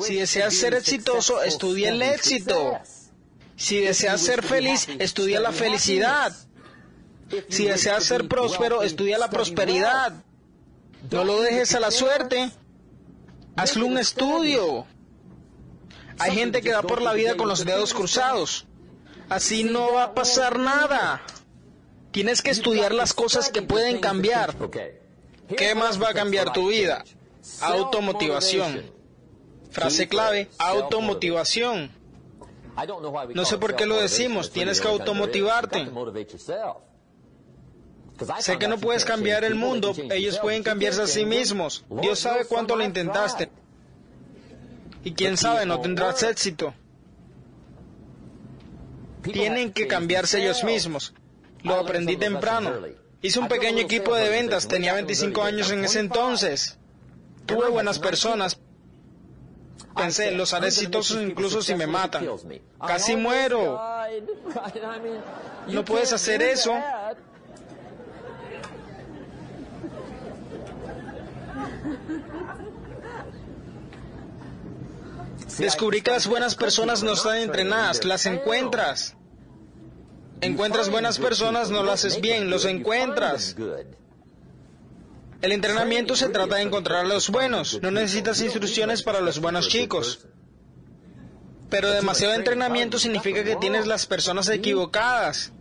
Si deseas ser exitoso, estudia el éxito. Si deseas ser feliz, estudia la felicidad. Si deseas ser próspero, estudia la prosperidad. No lo dejes a la suerte. Hazle un estudio. Hay gente que va por la vida con los dedos cruzados. Así no va a pasar nada. Tienes que estudiar las cosas que pueden cambiar. ¿Qué más va a cambiar tu vida? Automotivación. Frase clave, pues, automotivación. No sé por qué lo decimos, tienes que automotivarte. Sé que no puedes cambiar el mundo, ellos pueden cambiarse a sí mismos. Dios sabe cuánto lo intentaste. Y quién sabe, no tendrás éxito. Tienen que cambiarse ellos mismos. Lo aprendí temprano. Hice un pequeño equipo de ventas, tenía 25 años en ese entonces. Tuve buenas personas, Pensé, ah, los haré incluso si me matan. Casi pues, muero. No puedes hacer eso. Descubrí que las buenas personas no están entrenadas, las encuentras. Encuentras buenas personas, no lo haces bien, los encuentras. El entrenamiento se trata de encontrar a los buenos. No necesitas instrucciones para los buenos chicos. Pero demasiado entrenamiento significa que tienes las personas equivocadas.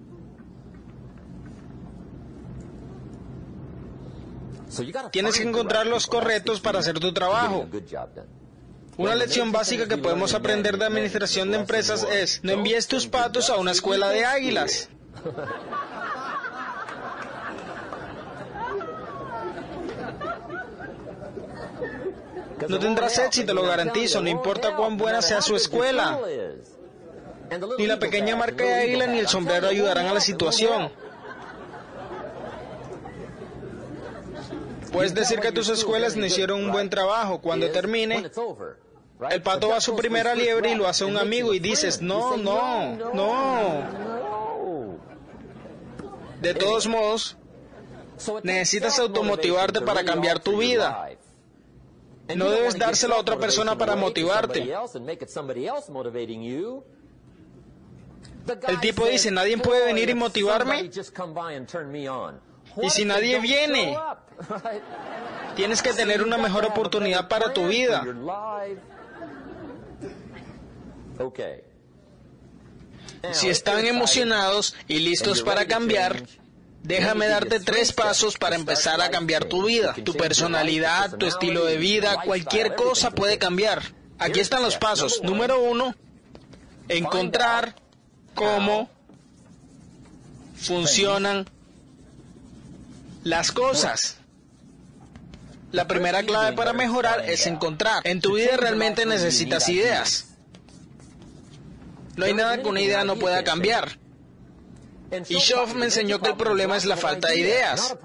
Tienes que encontrar los correctos para hacer tu trabajo. Una lección básica que podemos aprender de administración de empresas es, no envíes tus patos a una escuela de águilas. No tendrás éxito, lo garantizo, no importa cuán buena sea su escuela. Ni la pequeña marca de águila ni el sombrero ayudarán a la situación. Puedes decir que tus escuelas no hicieron un buen trabajo. Cuando termine, el pato va a su primera liebre y lo hace un amigo y dices, no, no, no. De todos modos, necesitas automotivarte para cambiar tu vida. No debes dárselo a otra persona para motivarte. El tipo dice, nadie puede venir y motivarme. Y si nadie viene, tienes que tener una mejor oportunidad para tu vida. Si están emocionados y listos para cambiar, Déjame darte tres pasos para empezar a cambiar tu vida, tu personalidad, tu estilo de vida, cualquier cosa puede cambiar. Aquí están los pasos. Número uno, encontrar cómo funcionan las cosas. La primera clave para mejorar es encontrar. En tu vida realmente necesitas ideas. No hay nada que una idea no pueda cambiar. Y Schoff me enseñó que el problema es la falta de ideas.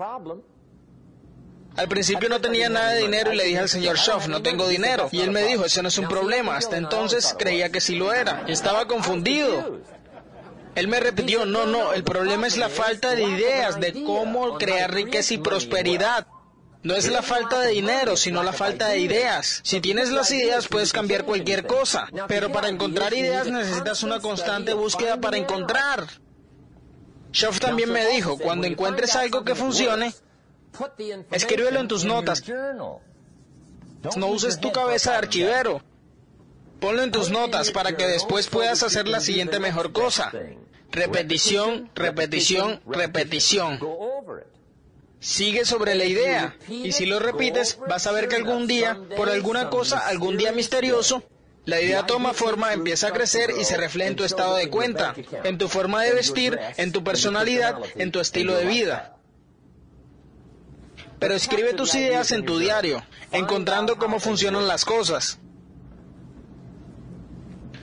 Al principio no tenía nada de dinero y le dije al señor Shof no tengo dinero. Y él me dijo, ese no es un problema. Hasta entonces creía que sí lo era. Estaba confundido. Él me repitió, no, no, el problema es la falta de ideas de cómo crear riqueza y prosperidad. No es la falta de dinero, sino la falta de ideas. Si tienes las ideas, puedes cambiar cualquier cosa. Pero para encontrar ideas necesitas una constante búsqueda para encontrar. Schoff también me dijo, cuando encuentres algo que funcione, escríbelo en tus notas. No uses tu cabeza de archivero. Ponlo en tus notas para que después puedas hacer la siguiente mejor cosa. Repetición, repetición, repetición. Sigue sobre la idea y si lo repites vas a ver que algún día, por alguna cosa, algún día misterioso, la idea toma forma, empieza a crecer y se refleja en tu estado de cuenta, en tu forma de vestir, en tu personalidad, en tu estilo de vida. Pero escribe tus ideas en tu diario, encontrando cómo funcionan las cosas.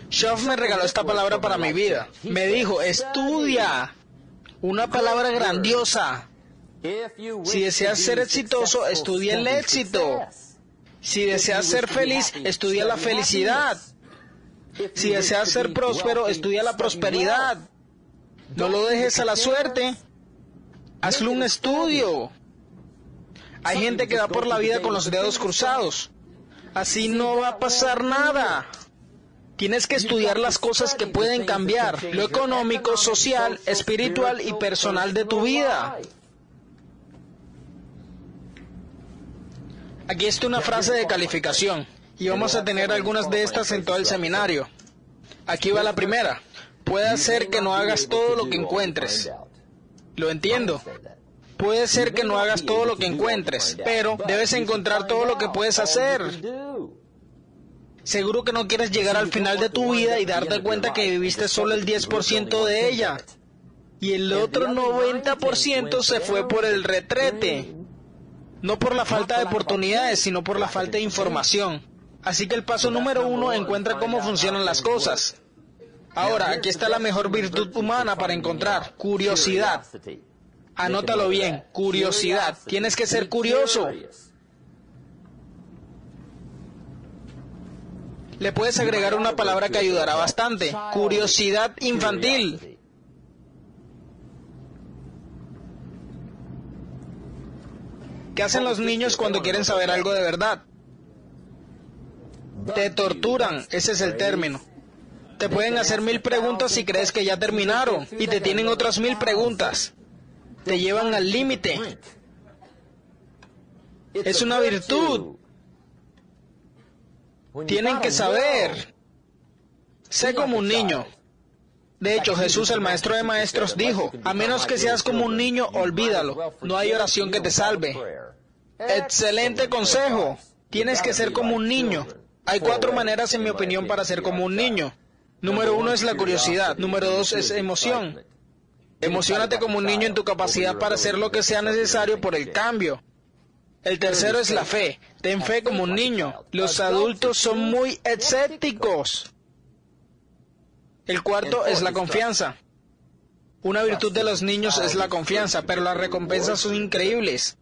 Shoff me regaló esta palabra para mi vida. Me dijo, estudia. Una palabra grandiosa. Si deseas ser exitoso, estudia el éxito. Si deseas ser feliz, estudia la felicidad. Si deseas ser próspero, estudia la prosperidad. No lo dejes a la suerte. Hazle un estudio. Hay gente que va por la vida con los dedos cruzados. Así no va a pasar nada. Tienes que estudiar las cosas que pueden cambiar, lo económico, social, espiritual y personal de tu vida. Aquí está una frase de calificación y vamos a tener algunas de estas en todo el seminario. Aquí va la primera. Puede ser que no hagas todo lo que encuentres. Lo entiendo. Puede ser que no hagas todo lo que encuentres, pero debes encontrar todo lo que puedes hacer. Seguro que no quieres llegar al final de tu vida y darte cuenta que viviste solo el 10% de ella. Y el otro 90% se fue por el retrete no por la falta de oportunidades, sino por la falta de información. Así que el paso número uno encuentra cómo funcionan las cosas. Ahora, aquí está la mejor virtud humana para encontrar, curiosidad. Anótalo bien, curiosidad. Tienes que ser curioso. Le puedes agregar una palabra que ayudará bastante, curiosidad infantil. ¿Qué hacen los niños cuando quieren saber algo de verdad? Te torturan, ese es el término. Te pueden hacer mil preguntas si crees que ya terminaron y te tienen otras mil preguntas. Te llevan al límite. Es una virtud. Tienen que saber. Sé como un niño. De hecho, Jesús, el maestro de maestros, dijo, a menos que seas como un niño, olvídalo. No hay oración que te salve. Excelente consejo. Tienes que ser como un niño. Hay cuatro maneras, en mi opinión, para ser como un niño. Número uno es la curiosidad. Número dos es emoción. Emocionate como un niño en tu capacidad para hacer lo que sea necesario por el cambio. El tercero es la fe. Ten fe como un niño. Los adultos son muy escépticos. El cuarto es la confianza. Una virtud de los niños es la confianza, pero las recompensas son increíbles.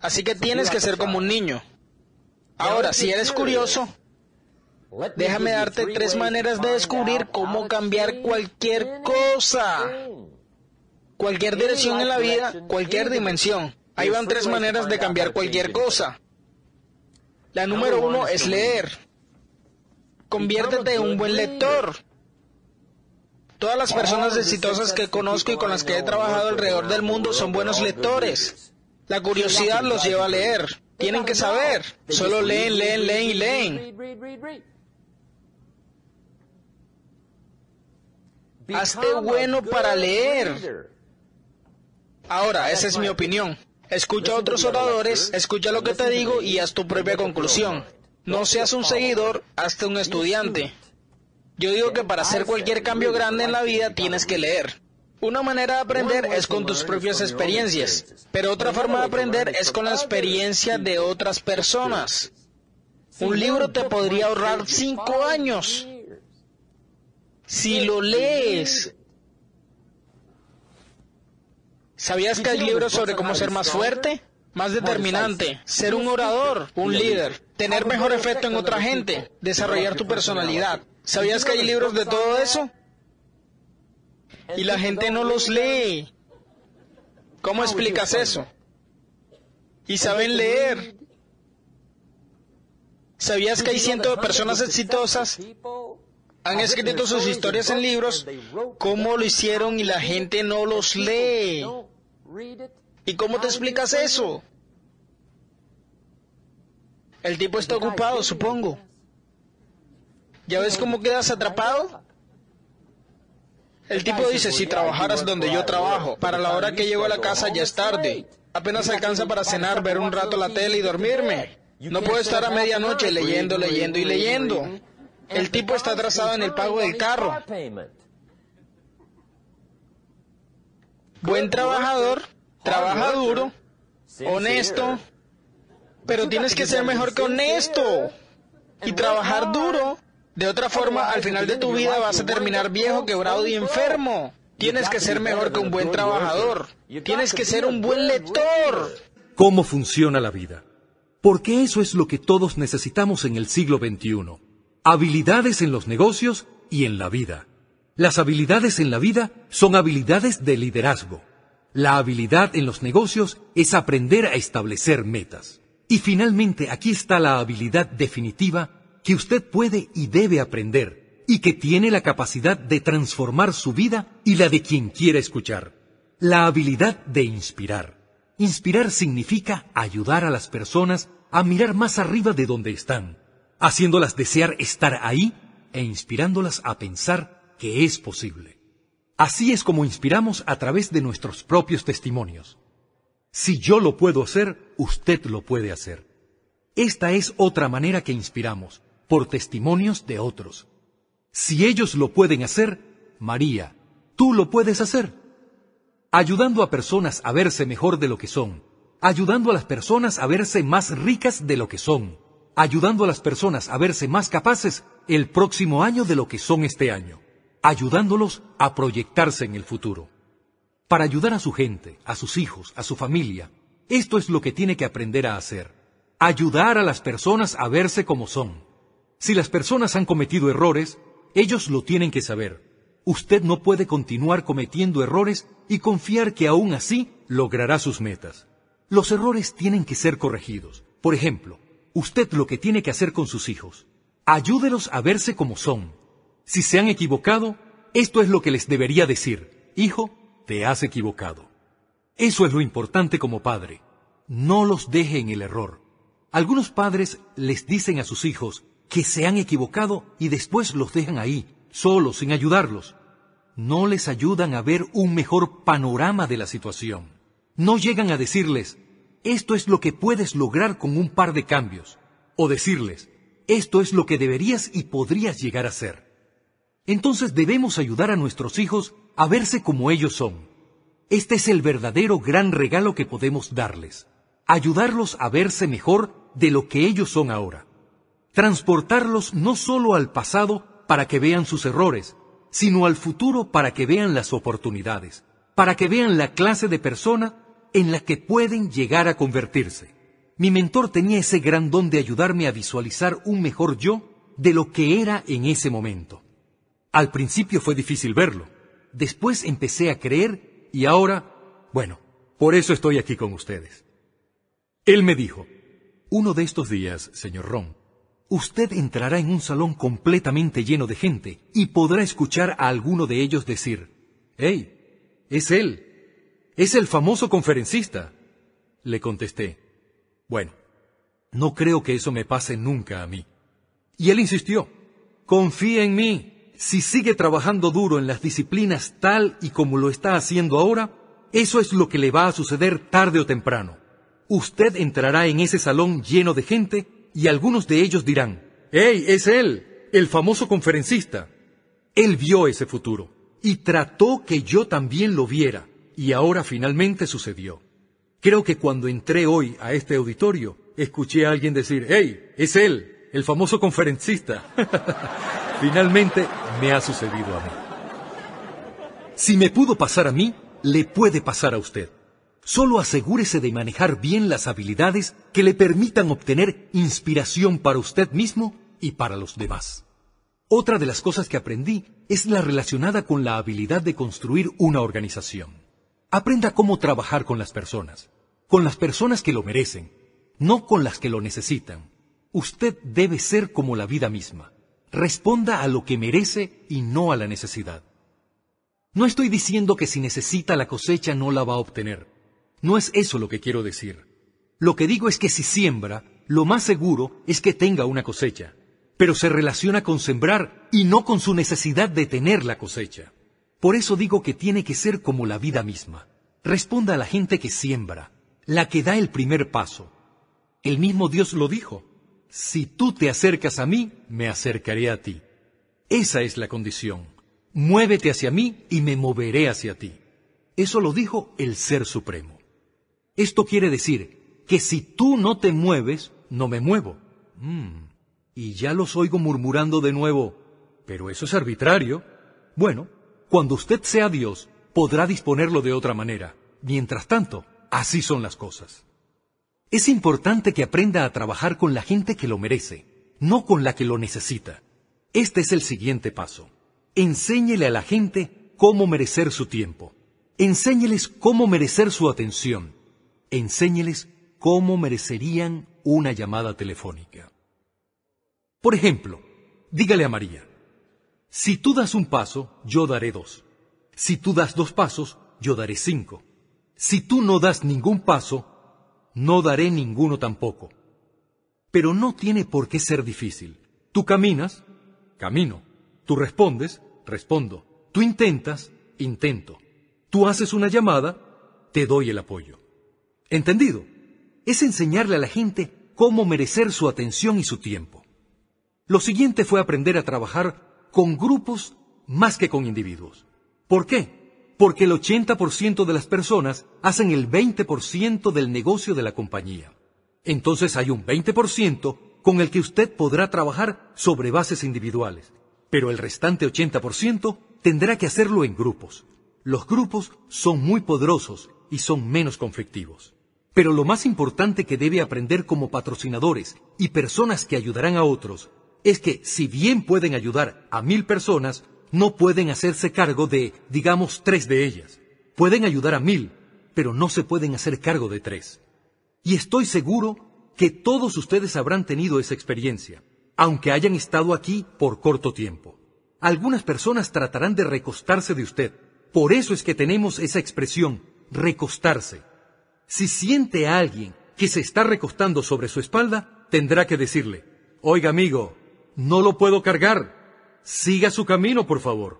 Así que tienes que ser como un niño. Ahora, si eres curioso, déjame darte tres maneras de descubrir cómo cambiar cualquier cosa. Cualquier dirección en la vida, cualquier dimensión. Ahí van tres maneras de cambiar cualquier cosa. La número uno es leer. Conviértete en un buen lector. Todas las personas ah, exitosas que este conozco y con las que he trabajado alrededor del mundo son buenos lectores. La curiosidad los lleva a leer. Tienen que saber. Solo leen, leen, leen y leen. Hazte bueno para leer. Ahora, esa es mi opinión. Escucha a otros oradores, escucha lo que te digo y haz tu propia conclusión. No seas un seguidor, hazte un estudiante. Yo digo que para hacer cualquier cambio grande en la vida tienes que leer. Una manera de aprender es con tus propias experiencias, pero otra forma de aprender es con la experiencia de otras personas. Un libro te podría ahorrar cinco años si lo lees. ¿Sabías que hay libros sobre cómo ser más fuerte? más determinante, ser un orador, un líder, tener mejor efecto en otra gente, desarrollar tu personalidad. ¿Sabías que hay libros de todo eso? Y la gente no los lee. ¿Cómo explicas eso? Y saben leer. ¿Sabías que hay cientos de personas exitosas han escrito sus historias en libros? ¿Cómo lo hicieron y la gente no los lee? ¿Y cómo te explicas eso? El tipo está ocupado, supongo. ¿Ya ves cómo quedas atrapado? El tipo dice, si trabajaras donde yo trabajo, para la hora que llego a la casa ya es tarde. Apenas alcanza para cenar, ver un rato la tele y dormirme. No puedo estar a medianoche leyendo, leyendo y leyendo. El tipo está atrasado en el pago del carro. Buen trabajador, trabaja duro, honesto, pero tienes que ser mejor que honesto y trabajar duro. De otra forma, al final de tu vida vas a terminar viejo, quebrado y enfermo. Tienes que ser mejor que un buen trabajador. Tienes que ser un buen lector. ¿Cómo funciona la vida? Porque eso es lo que todos necesitamos en el siglo XXI. Habilidades en los negocios y en la vida. Las habilidades en la vida son habilidades de liderazgo. La habilidad en los negocios es aprender a establecer metas. Y finalmente aquí está la habilidad definitiva que usted puede y debe aprender y que tiene la capacidad de transformar su vida y la de quien quiera escuchar. La habilidad de inspirar. Inspirar significa ayudar a las personas a mirar más arriba de donde están, haciéndolas desear estar ahí e inspirándolas a pensar que es posible. Así es como inspiramos a través de nuestros propios testimonios. Si yo lo puedo hacer, usted lo puede hacer. Esta es otra manera que inspiramos, por testimonios de otros. Si ellos lo pueden hacer, María, tú lo puedes hacer. Ayudando a personas a verse mejor de lo que son, ayudando a las personas a verse más ricas de lo que son, ayudando a las personas a verse más capaces el próximo año de lo que son este año ayudándolos a proyectarse en el futuro. Para ayudar a su gente, a sus hijos, a su familia, esto es lo que tiene que aprender a hacer. Ayudar a las personas a verse como son. Si las personas han cometido errores, ellos lo tienen que saber. Usted no puede continuar cometiendo errores y confiar que aún así logrará sus metas. Los errores tienen que ser corregidos. Por ejemplo, usted lo que tiene que hacer con sus hijos. Ayúdelos a verse como son, si se han equivocado, esto es lo que les debería decir. Hijo, te has equivocado. Eso es lo importante como padre. No los deje en el error. Algunos padres les dicen a sus hijos que se han equivocado y después los dejan ahí, solos, sin ayudarlos. No les ayudan a ver un mejor panorama de la situación. No llegan a decirles, esto es lo que puedes lograr con un par de cambios. O decirles, esto es lo que deberías y podrías llegar a ser entonces debemos ayudar a nuestros hijos a verse como ellos son. Este es el verdadero gran regalo que podemos darles, ayudarlos a verse mejor de lo que ellos son ahora. Transportarlos no solo al pasado para que vean sus errores, sino al futuro para que vean las oportunidades, para que vean la clase de persona en la que pueden llegar a convertirse. Mi mentor tenía ese gran don de ayudarme a visualizar un mejor yo de lo que era en ese momento. Al principio fue difícil verlo, después empecé a creer y ahora, bueno, por eso estoy aquí con ustedes. Él me dijo, uno de estos días, señor Ron, usted entrará en un salón completamente lleno de gente y podrá escuchar a alguno de ellos decir, ¡Hey! Es él. Es el famoso conferencista. Le contesté, bueno, no creo que eso me pase nunca a mí. Y él insistió, confía en mí si sigue trabajando duro en las disciplinas tal y como lo está haciendo ahora, eso es lo que le va a suceder tarde o temprano. Usted entrará en ese salón lleno de gente y algunos de ellos dirán, ¡Ey, es él! El famoso conferencista. Él vio ese futuro y trató que yo también lo viera, y ahora finalmente sucedió. Creo que cuando entré hoy a este auditorio, escuché a alguien decir, ¡Ey, es él! El famoso conferencista. Finalmente me ha sucedido a mí. Si me pudo pasar a mí, le puede pasar a usted. Solo asegúrese de manejar bien las habilidades que le permitan obtener inspiración para usted mismo y para los demás. Otra de las cosas que aprendí es la relacionada con la habilidad de construir una organización. Aprenda cómo trabajar con las personas, con las personas que lo merecen, no con las que lo necesitan. Usted debe ser como la vida misma responda a lo que merece y no a la necesidad. No estoy diciendo que si necesita la cosecha no la va a obtener. No es eso lo que quiero decir. Lo que digo es que si siembra, lo más seguro es que tenga una cosecha, pero se relaciona con sembrar y no con su necesidad de tener la cosecha. Por eso digo que tiene que ser como la vida misma. Responda a la gente que siembra, la que da el primer paso. El mismo Dios lo dijo si tú te acercas a mí, me acercaré a ti. Esa es la condición. Muévete hacia mí y me moveré hacia ti. Eso lo dijo el Ser Supremo. Esto quiere decir que si tú no te mueves, no me muevo. Mm, y ya los oigo murmurando de nuevo, pero eso es arbitrario. Bueno, cuando usted sea Dios, podrá disponerlo de otra manera. Mientras tanto, así son las cosas. Es importante que aprenda a trabajar con la gente que lo merece, no con la que lo necesita. Este es el siguiente paso. Enséñele a la gente cómo merecer su tiempo. Enséñeles cómo merecer su atención. Enséñeles cómo merecerían una llamada telefónica. Por ejemplo, dígale a María, si tú das un paso, yo daré dos. Si tú das dos pasos, yo daré cinco. Si tú no das ningún paso, no daré ninguno tampoco. Pero no tiene por qué ser difícil. Tú caminas, camino. Tú respondes, respondo. Tú intentas, intento. Tú haces una llamada, te doy el apoyo. ¿Entendido? Es enseñarle a la gente cómo merecer su atención y su tiempo. Lo siguiente fue aprender a trabajar con grupos más que con individuos. ¿Por qué? porque el 80% de las personas hacen el 20% del negocio de la compañía. Entonces hay un 20% con el que usted podrá trabajar sobre bases individuales, pero el restante 80% tendrá que hacerlo en grupos. Los grupos son muy poderosos y son menos conflictivos. Pero lo más importante que debe aprender como patrocinadores y personas que ayudarán a otros es que si bien pueden ayudar a mil personas, no pueden hacerse cargo de, digamos, tres de ellas. Pueden ayudar a mil, pero no se pueden hacer cargo de tres. Y estoy seguro que todos ustedes habrán tenido esa experiencia, aunque hayan estado aquí por corto tiempo. Algunas personas tratarán de recostarse de usted. Por eso es que tenemos esa expresión, recostarse. Si siente a alguien que se está recostando sobre su espalda, tendrá que decirle, Oiga amigo, no lo puedo cargar, siga su camino, por favor.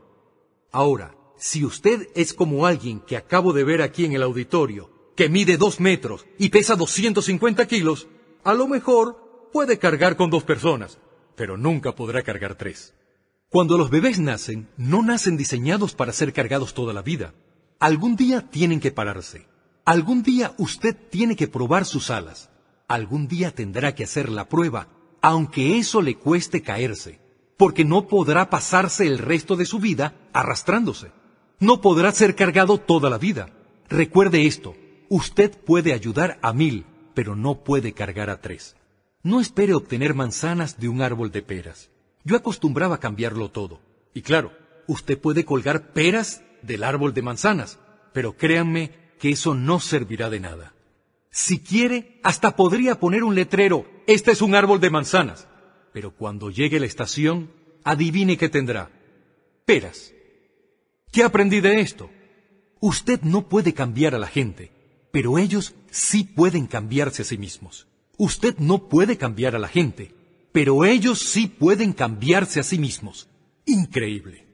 Ahora, si usted es como alguien que acabo de ver aquí en el auditorio, que mide dos metros y pesa 250 kilos, a lo mejor puede cargar con dos personas, pero nunca podrá cargar tres. Cuando los bebés nacen, no nacen diseñados para ser cargados toda la vida. Algún día tienen que pararse. Algún día usted tiene que probar sus alas. Algún día tendrá que hacer la prueba, aunque eso le cueste caerse porque no podrá pasarse el resto de su vida arrastrándose. No podrá ser cargado toda la vida. Recuerde esto, usted puede ayudar a mil, pero no puede cargar a tres. No espere obtener manzanas de un árbol de peras. Yo acostumbraba cambiarlo todo. Y claro, usted puede colgar peras del árbol de manzanas, pero créanme que eso no servirá de nada. Si quiere, hasta podría poner un letrero, este es un árbol de manzanas. Pero cuando llegue la estación, adivine qué tendrá. Peras. ¿Qué aprendí de esto? Usted no puede cambiar a la gente, pero ellos sí pueden cambiarse a sí mismos. Usted no puede cambiar a la gente, pero ellos sí pueden cambiarse a sí mismos. Increíble.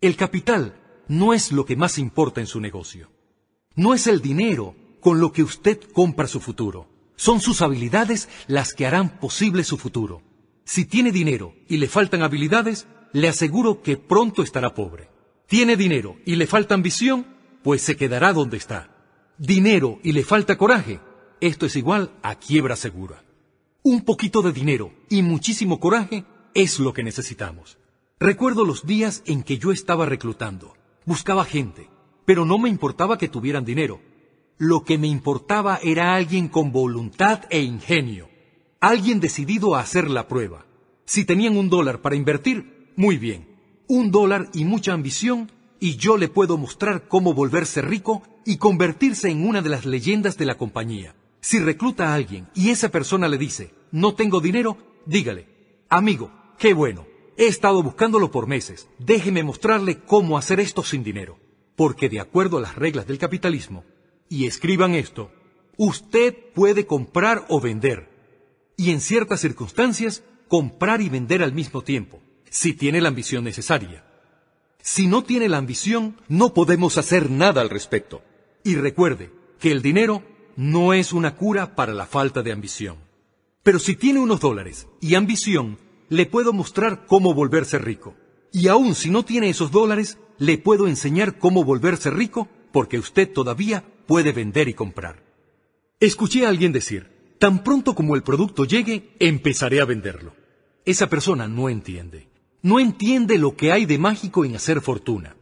El capital no es lo que más importa en su negocio. No es el dinero con lo que usted compra su futuro. Son sus habilidades las que harán posible su futuro. Si tiene dinero y le faltan habilidades, le aseguro que pronto estará pobre. Tiene dinero y le falta ambición, pues se quedará donde está. Dinero y le falta coraje, esto es igual a quiebra segura. Un poquito de dinero y muchísimo coraje es lo que necesitamos. Recuerdo los días en que yo estaba reclutando, buscaba gente, pero no me importaba que tuvieran dinero. Lo que me importaba era alguien con voluntad e ingenio alguien decidido a hacer la prueba. Si tenían un dólar para invertir, muy bien. Un dólar y mucha ambición, y yo le puedo mostrar cómo volverse rico y convertirse en una de las leyendas de la compañía. Si recluta a alguien y esa persona le dice, no tengo dinero, dígale, amigo, qué bueno, he estado buscándolo por meses, déjeme mostrarle cómo hacer esto sin dinero. Porque de acuerdo a las reglas del capitalismo, y escriban esto, usted puede comprar o vender y en ciertas circunstancias comprar y vender al mismo tiempo, si tiene la ambición necesaria. Si no tiene la ambición, no podemos hacer nada al respecto. Y recuerde que el dinero no es una cura para la falta de ambición. Pero si tiene unos dólares y ambición, le puedo mostrar cómo volverse rico. Y aún si no tiene esos dólares, le puedo enseñar cómo volverse rico porque usted todavía puede vender y comprar. Escuché a alguien decir, Tan pronto como el producto llegue, empezaré a venderlo. Esa persona no entiende. No entiende lo que hay de mágico en hacer fortuna.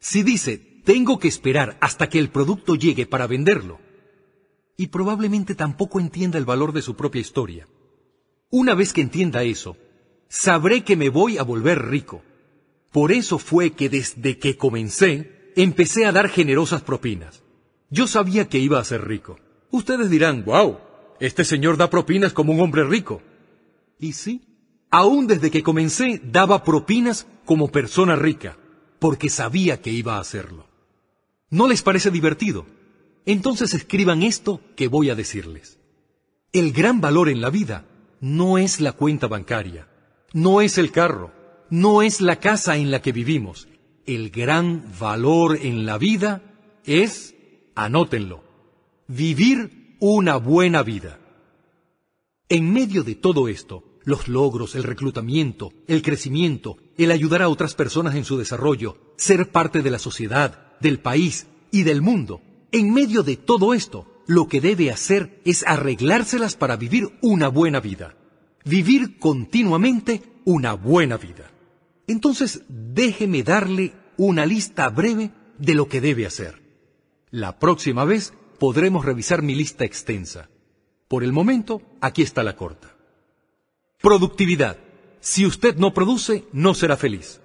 Si dice, tengo que esperar hasta que el producto llegue para venderlo, y probablemente tampoco entienda el valor de su propia historia. Una vez que entienda eso, sabré que me voy a volver rico. Por eso fue que desde que comencé, empecé a dar generosas propinas. Yo sabía que iba a ser rico. Ustedes dirán, wow, este señor da propinas como un hombre rico. Y sí, aún desde que comencé daba propinas como persona rica, porque sabía que iba a hacerlo. ¿No les parece divertido? Entonces escriban esto que voy a decirles. El gran valor en la vida no es la cuenta bancaria, no es el carro, no es la casa en la que vivimos. El gran valor en la vida es, anótenlo, vivir una buena vida. En medio de todo esto, los logros, el reclutamiento, el crecimiento, el ayudar a otras personas en su desarrollo, ser parte de la sociedad, del país y del mundo, en medio de todo esto, lo que debe hacer es arreglárselas para vivir una buena vida. Vivir continuamente una buena vida. Entonces, déjeme darle una lista breve de lo que debe hacer. La próxima vez podremos revisar mi lista extensa. Por el momento, aquí está la corta. Productividad. Si usted no produce, no será feliz.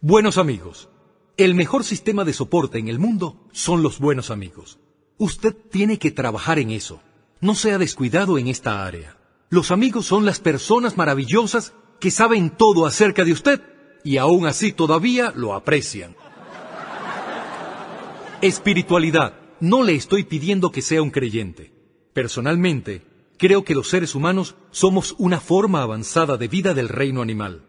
Buenos amigos. El mejor sistema de soporte en el mundo son los buenos amigos. Usted tiene que trabajar en eso. No sea descuidado en esta área. Los amigos son las personas maravillosas que saben todo acerca de usted y aún así todavía lo aprecian. Espiritualidad no le estoy pidiendo que sea un creyente. Personalmente, creo que los seres humanos somos una forma avanzada de vida del reino animal.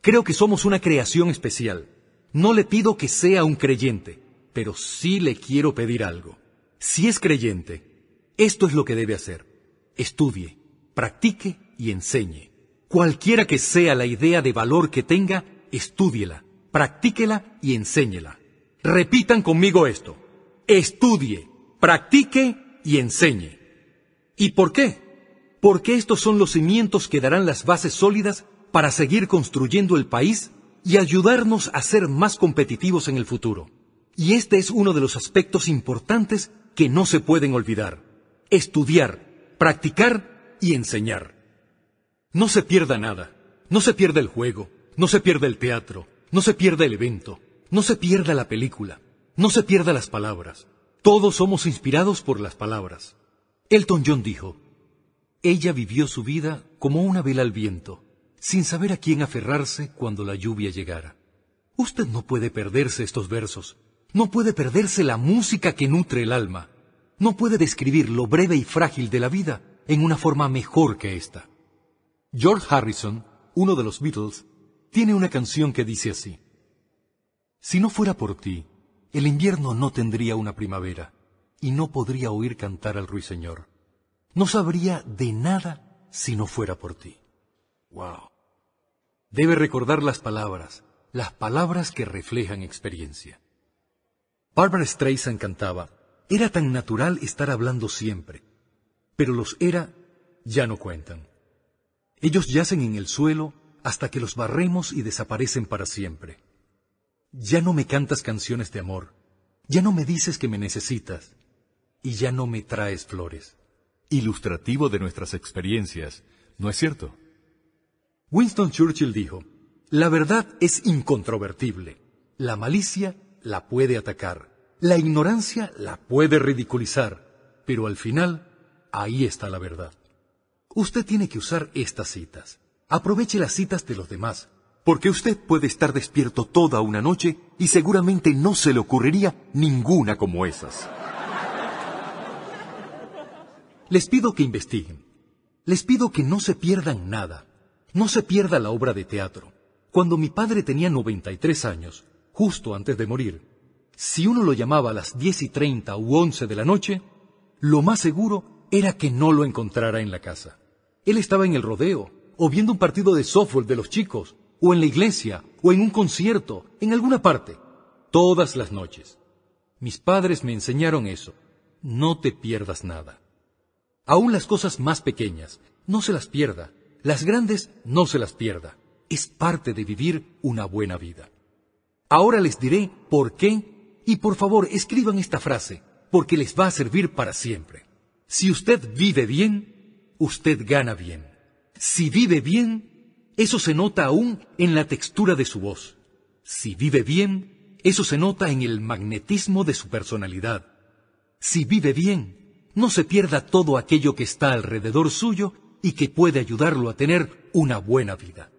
Creo que somos una creación especial. No le pido que sea un creyente, pero sí le quiero pedir algo. Si es creyente, esto es lo que debe hacer. Estudie, practique y enseñe. Cualquiera que sea la idea de valor que tenga, estúdiela, practíquela y enséñela. Repitan conmigo esto estudie, practique y enseñe. ¿Y por qué? Porque estos son los cimientos que darán las bases sólidas para seguir construyendo el país y ayudarnos a ser más competitivos en el futuro. Y este es uno de los aspectos importantes que no se pueden olvidar. Estudiar, practicar y enseñar. No se pierda nada. No se pierda el juego. No se pierda el teatro. No se pierda el evento. No se pierda la película. No se pierda las palabras. Todos somos inspirados por las palabras. Elton John dijo, Ella vivió su vida como una vela al viento, sin saber a quién aferrarse cuando la lluvia llegara. Usted no puede perderse estos versos, no puede perderse la música que nutre el alma, no puede describir lo breve y frágil de la vida en una forma mejor que esta. George Harrison, uno de los Beatles, tiene una canción que dice así, Si no fuera por ti, el invierno no tendría una primavera y no podría oír cantar al ruiseñor. No sabría de nada si no fuera por ti. ¡Wow! Debe recordar las palabras, las palabras que reflejan experiencia. Barbara Streisand cantaba, era tan natural estar hablando siempre, pero los era ya no cuentan. Ellos yacen en el suelo hasta que los barremos y desaparecen para siempre. Ya no me cantas canciones de amor, ya no me dices que me necesitas y ya no me traes flores. Ilustrativo de nuestras experiencias, ¿no es cierto? Winston Churchill dijo, la verdad es incontrovertible, la malicia la puede atacar, la ignorancia la puede ridiculizar, pero al final ahí está la verdad. Usted tiene que usar estas citas. Aproveche las citas de los demás porque usted puede estar despierto toda una noche y seguramente no se le ocurriría ninguna como esas. Les pido que investiguen. Les pido que no se pierdan nada. No se pierda la obra de teatro. Cuando mi padre tenía 93 años, justo antes de morir, si uno lo llamaba a las 10 y 30 u 11 de la noche, lo más seguro era que no lo encontrara en la casa. Él estaba en el rodeo, o viendo un partido de softball de los chicos, o en la iglesia, o en un concierto, en alguna parte, todas las noches. Mis padres me enseñaron eso. No te pierdas nada. Aún las cosas más pequeñas, no se las pierda. Las grandes, no se las pierda. Es parte de vivir una buena vida. Ahora les diré por qué y por favor escriban esta frase, porque les va a servir para siempre. Si usted vive bien, usted gana bien. Si vive bien, eso se nota aún en la textura de su voz. Si vive bien, eso se nota en el magnetismo de su personalidad. Si vive bien, no se pierda todo aquello que está alrededor suyo y que puede ayudarlo a tener una buena vida.